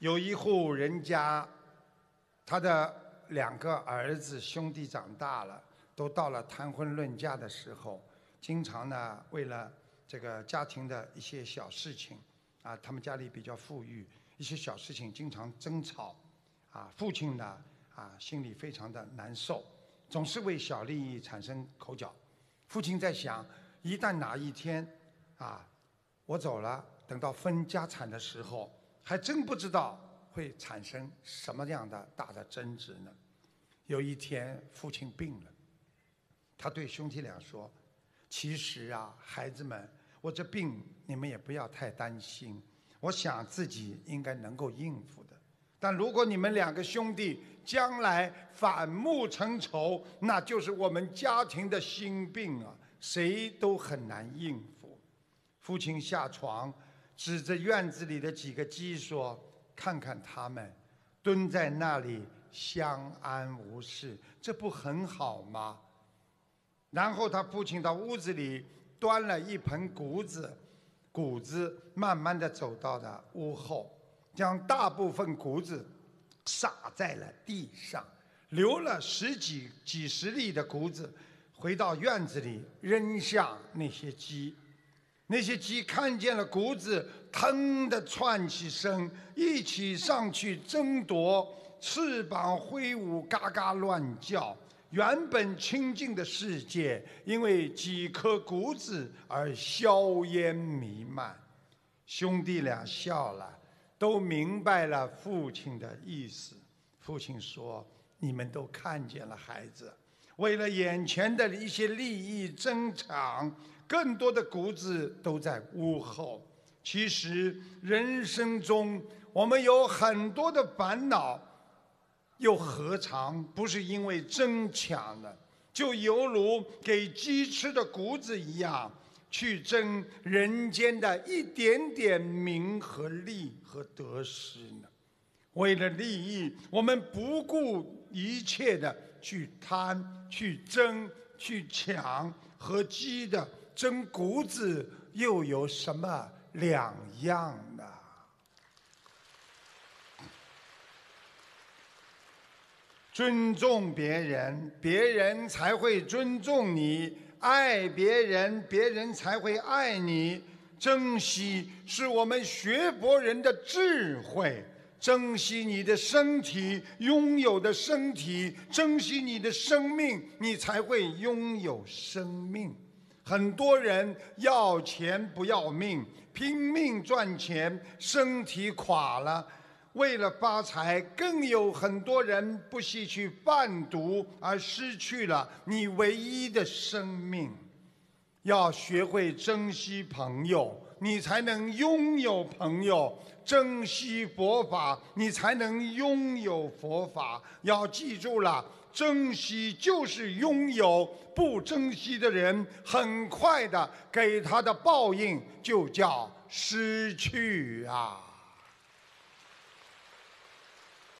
有一户人家，他的两个儿子兄弟长大了，都到了谈婚论嫁的时候，经常呢为了这个家庭的一些小事情，啊，他们家里比较富裕，一些小事情经常争吵，啊，父亲呢啊心里非常的难受，总是为小利益产生口角。父亲在想，一旦哪一天啊我走了，等到分家产的时候。还真不知道会产生什么样的大的争执呢？有一天，父亲病了，他对兄弟俩说：“其实啊，孩子们，我这病你们也不要太担心，我想自己应该能够应付的。但如果你们两个兄弟将来反目成仇，那就是我们家庭的心病啊，谁都很难应付。”父亲下床。指着院子里的几个鸡说：“看看他们，蹲在那里相安无事，这不很好吗？”然后他父亲到屋子里端了一盆谷子，谷子慢慢的走到了屋后，将大部分谷子撒在了地上，留了十几几十粒的谷子，回到院子里扔向那些鸡。那些鸡看见了谷子，腾的窜起身，一起上去争夺，翅膀挥舞，嘎嘎乱叫。原本清净的世界，因为几颗谷子而硝烟弥漫。兄弟俩笑了，都明白了父亲的意思。父亲说：“你们都看见了孩子。”为了眼前的一些利益争抢，更多的谷子都在屋后。其实人生中我们有很多的烦恼，又何尝不是因为争抢呢？就犹如给鸡吃的谷子一样，去争人间的一点点名和利和得失呢？为了利益，我们不顾。一切的去贪、去争、去抢和鸡的争谷子又有什么两样呢？尊重别人，别人才会尊重你；爱别人，别人才会爱你。珍惜，是我们学博人的智慧。珍惜你的身体，拥有的身体；珍惜你的生命，你才会拥有生命。很多人要钱不要命，拼命赚钱，身体垮了；为了发财，更有很多人不惜去贩毒，而失去了你唯一的生命。要学会珍惜朋友。你才能拥有朋友，珍惜佛法，你才能拥有佛法。要记住了，珍惜就是拥有，不珍惜的人，很快的给他的报应就叫失去啊。